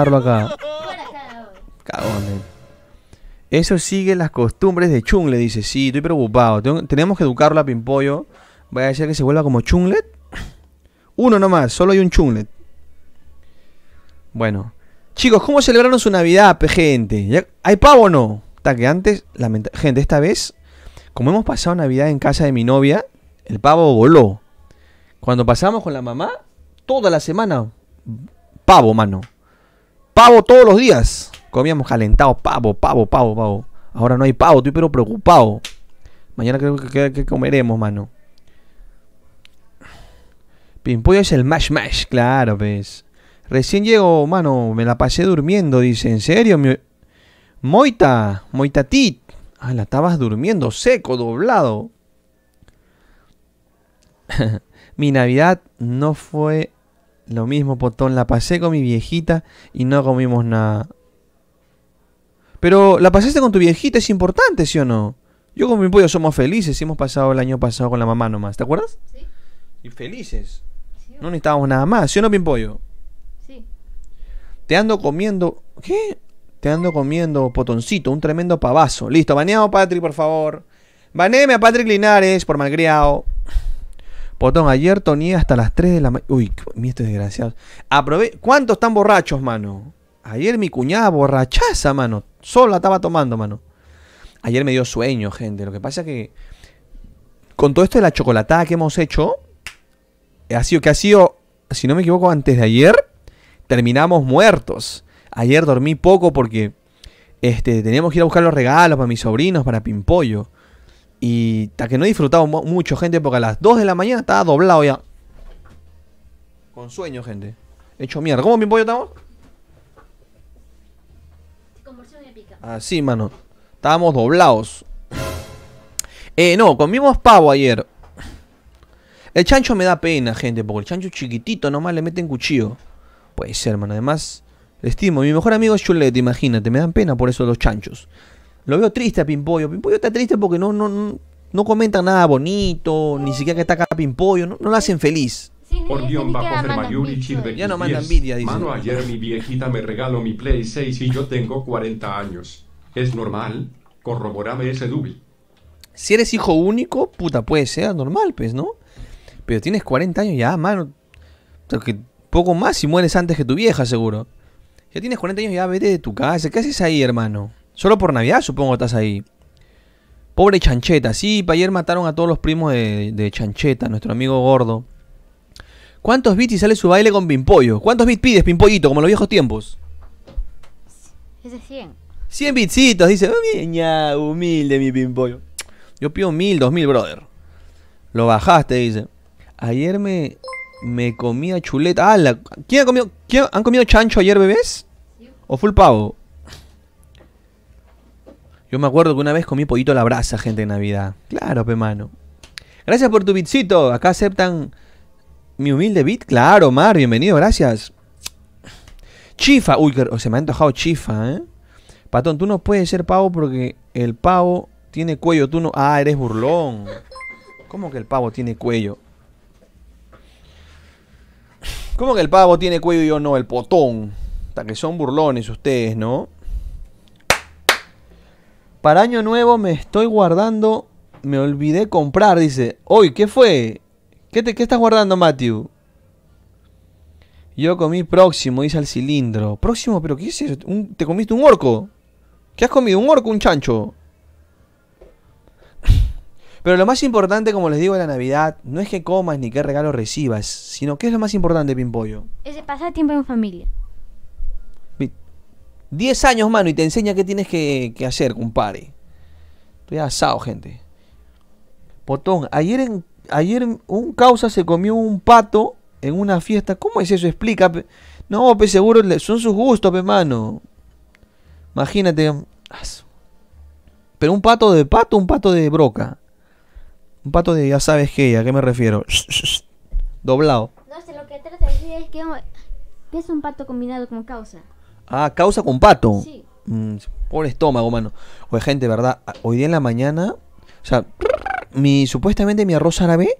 Eh. Eso sigue las costumbres de Chungle, dice. Sí, estoy preocupado. tenemos que educarlo a Pimpollo. Voy a decir que se vuelva como Chunglet? Uno nomás, solo hay un Chunglet. Bueno. Chicos, ¿cómo celebraron su Navidad, gente? ¿Hay pavo o no? Está que antes, gente, esta vez, como hemos pasado Navidad en casa de mi novia, el pavo voló. Cuando pasamos con la mamá, toda la semana, pavo, mano pavo todos los días. Comíamos calentado, pavo, pavo, pavo, pavo. Ahora no hay pavo, estoy pero preocupado. Mañana creo que, comeremos, mano. Pimpollo es el mash mash, claro, pues. Recién llegó, mano, me la pasé durmiendo, dice. ¿En serio? Moita, Moita Tit. Ah, la estabas durmiendo, seco, doblado. Mi Navidad no fue lo mismo, potón. La pasé con mi viejita y no comimos nada. Pero la pasaste con tu viejita, es importante, ¿sí o no? Yo con mi pollo somos felices. Hemos pasado el año pasado con la mamá nomás. ¿Te acuerdas? Sí. Y felices. no necesitábamos nada más. ¿Sí o no, pollo? Sí. Te ando comiendo. ¿Qué? Te ando comiendo, potoncito. Un tremendo pavazo. Listo, baneado, Patrick, por favor. Baneme a Patrick Linares por malcriado. Botón, ayer toní hasta las 3 de la mañana. Uy, mío, esto desgraciado. Aprove ¿Cuántos están borrachos, mano? Ayer mi cuñada borrachaza, mano. la estaba tomando, mano. Ayer me dio sueño, gente. Lo que pasa es que con todo esto de la chocolatada que hemos hecho, ha sido que ha sido, si no me equivoco, antes de ayer, terminamos muertos. Ayer dormí poco porque este, teníamos que ir a buscar los regalos para mis sobrinos, para Pimpollo. Y hasta que no he disfrutado mucho, gente, porque a las 2 de la mañana estaba doblado ya. Con sueño, gente. He hecho mierda. ¿Cómo mi pollo estamos? Así, ah, mano. Estábamos doblados. Eh, no, comimos pavo ayer. El chancho me da pena, gente, porque el chancho chiquitito nomás le meten cuchillo. Puede ser, mano. Además, estimo. Mi mejor amigo es Chulete, imagínate. Me dan pena por eso los chanchos. Lo veo triste a Pimpollo. Pimpollo está triste porque no, no, no comentan nada bonito, ni siquiera que está acá Pimpollo, no, no lo hacen feliz. por guión bajo Fermayuri Chirbeck. Ya no manda envidia, dice. Mano, ayer mi viejita me regaló mi Play 6 y yo tengo 40 años. ¿Es normal? Corroborame ese dubi. Si eres hijo único, puta, puede ser normal, pues, ¿no? Pero tienes 40 años ya, mano. que poco más si mueres antes que tu vieja, seguro. Ya tienes 40 años ya, vete de tu casa. ¿Qué haces ahí, hermano? Solo por Navidad, supongo, estás ahí. Pobre Chancheta. Sí, ayer mataron a todos los primos de, Chancheta, nuestro amigo gordo. ¿Cuántos bits y sale su baile con Pimpollo? ¿Cuántos bits pides, Pimpollito, como en los viejos tiempos? Es de 100. 100 bitsitos, dice. Oh, humilde mi Pimpollo. Yo pido 1000, 2000, brother. Lo bajaste, dice. Ayer me, me comía chuleta. Ah, ¿quién ha comido, ¿quién, ¿Han comido chancho ayer, bebés? ¿O full pavo? Yo me acuerdo que una vez comí pollito a la brasa, gente, de Navidad. Claro, pe mano. Gracias por tu bitcito. Acá aceptan mi humilde bit. Claro, Mar. bienvenido, gracias. Chifa. Uy, se me ha antojado chifa, ¿eh? Patón, tú no puedes ser pavo porque el pavo tiene cuello. Tú no. Ah, eres burlón. ¿Cómo que el pavo tiene cuello? ¿Cómo que el pavo tiene cuello y yo no? El potón. Hasta que son burlones ustedes, ¿no? Para año nuevo me estoy guardando. Me olvidé comprar, dice. Hoy, ¿qué fue? ¿Qué, te, ¿Qué estás guardando, Matthew? Yo comí próximo, dice al cilindro. ¿Próximo? ¿Pero qué es eso? ¿Te comiste un orco? ¿Qué has comido? ¿Un orco? ¿Un chancho? Pero lo más importante, como les digo, de la Navidad no es que comas ni qué regalo recibas, sino que es lo más importante, Pimpollo. Es el pasar tiempo en familia. 10 años, mano, y te enseña qué tienes que, hacer, compadre. Estoy asado, gente. Potón, ayer, en, ayer un causa se comió un pato en una fiesta. ¿Cómo es eso? Explica. No, pues seguro son sus gustos, pe, mano. Imagínate. Pero un pato de pato, un pato de broca. Un pato de ya sabes qué, ¿a qué me refiero? Doblado. No sé, lo que trata de decir es que es un pato combinado con causa. Ah, causa con pato. Sí. Mm, pobre estómago, mano. Oye, gente, ¿verdad? Hoy día en la mañana, o sea, mi supuestamente mi arroz árabe,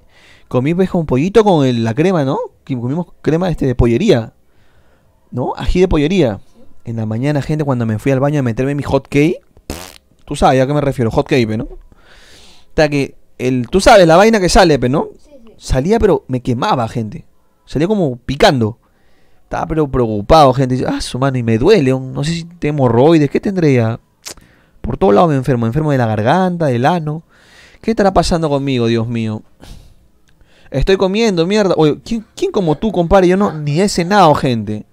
comí pues un pollito con la crema, ¿no? Comimos crema este, de pollería, ¿no? Ají de pollería. En la mañana, gente, cuando me fui al baño a meterme mi hot cake, tú sabes a qué me refiero, hot cake, ¿no? sea que, el, tú sabes, la vaina que sale, ¿no? Salía, pero me quemaba, gente. Salía como picando. Estaba pero preocupado, gente. ah, su mano, y me duele. No sé si tengo hemorroides. ¿Qué tendría? Por todos lados me enfermo. enfermo de la garganta, del ano. ¿Qué estará pasando conmigo, Dios mío? Estoy comiendo, mierda. Oye, ¿quién, como tú, compadre? Yo no, ni he cenado, gente.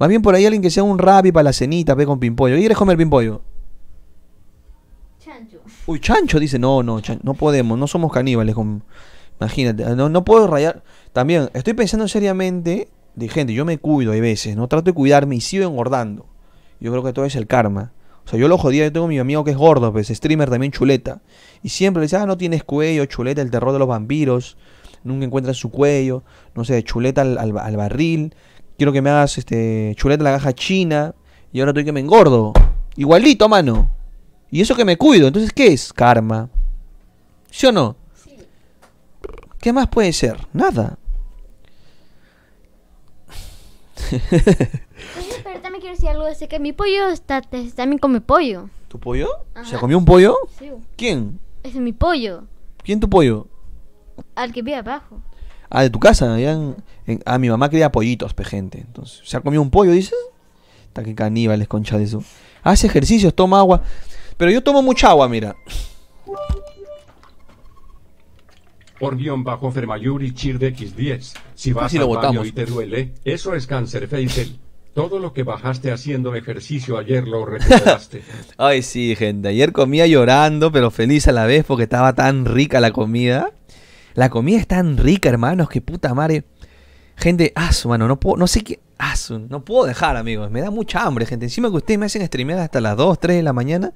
Más bien por ahí alguien que sea un rapi para la cenita, Ve con pimpollo. quieres comer pimpollo? Chancho. Uy, chancho, dice. No, no, no podemos. No somos caníbales. Imagínate. no puedo rayar. También, estoy pensando seriamente de gente, yo me cuido hay veces, ¿no? Trato de cuidarme y sigo engordando. Yo creo que todo es el karma. O sea, yo lo jodía, yo tengo a mi amigo que es gordo, pues streamer también chuleta. Y siempre le decía, ah, no tienes cuello, chuleta, el terror de los vampiros. Nunca encuentras su cuello. No sé, chuleta al, barril. Quiero que me hagas este chuleta la caja china. Y ahora estoy que me engordo. Igualito, mano. Y eso que me cuido. Entonces, ¿qué es karma? ¿Sí o no? ¿Qué más puede ser? Nada. pero también quiero decir algo. que mi pollo está, también come pollo. ¿Tu pollo? ¿Se comió un pollo? ¿Quién? Es mi pollo. ¿Quién tu pollo? Al que vive abajo. Ah, de tu casa. Allá ah, mi mamá cría pollitos, pe gente. Entonces, ¿se ha comido un pollo, dices? Está que caníbales, concha de eso. Hace ejercicios, toma agua. Pero yo tomo mucha agua, mira por guión bajo Fermayuri de X10. Si vas al y te duele, eso es cáncer facial. Todo lo que bajaste haciendo ejercicio ayer lo recuperaste. Ay, sí, gente. Ayer comía llorando, pero feliz a la vez porque estaba tan rica la comida. La comida es tan rica, hermanos, que puta madre. Gente, su mano, no puedo, no sé qué, asu, no puedo dejar, amigos. Me da mucha hambre, gente. Encima que ustedes me hacen streamear hasta las 2, 3 de la mañana.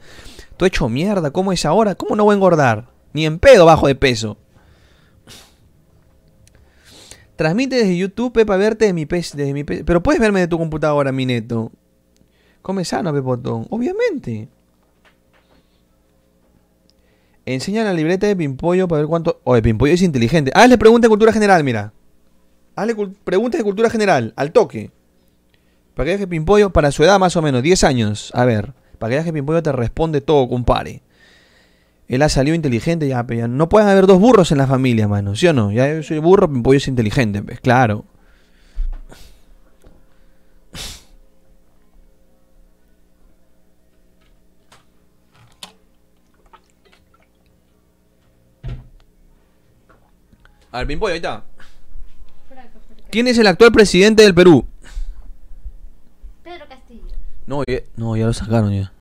he hecho mierda, ¿cómo es ahora? ¿Cómo no voy a engordar? Ni en pedo bajo de peso. Transmite desde YouTube, para verte desde mi PC. Pero puedes verme de tu computadora, mi neto. Come sano, Pepotón. Obviamente. Enseña la libreta de Pimpollo para ver cuánto. Oye, Pimpollo es inteligente. Hazle pregunta de cultura general, mira. Hazle preguntas de cultura general, al toque. Para que Pimpollo, para su edad más o menos, 10 años. A ver, para que Pimpollo te responde todo, compare. Él ha salido inteligente, ya, no pueden haber dos burros en la familia, mano. ¿Sí o no? Ya yo soy burro, mi pollo es inteligente, pues claro. A ver, Pimpollo, ahí está. ¿Quién es el actual presidente del Perú? Pedro Castillo. No, no, ya lo sacaron ya.